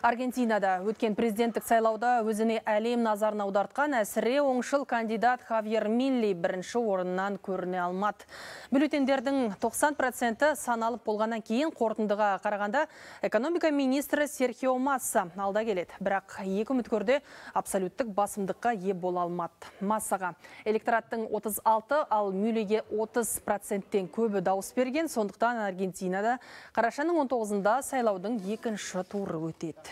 Аргентинада өткен президенттік сайлауда өзіне әлем назарын аудартқан әсіре оңшыл кандидат Хавьер Милли бірінші орыннан көріне алмады. Бюллетендердің 90 проценті саналып болғаннан кейін қорытындыға қарағанда экономика министрі Серхио Масса алда келеді. Бірақ екі үміткөрде абсолюттік басымдыққа е бола алмады. Массаға электораттың 36, ал мүліге 30%-тен көбі дауыс берген, сондықтан Аргентинада қарашаның 19-ында сайлаудың екінші туры өтеді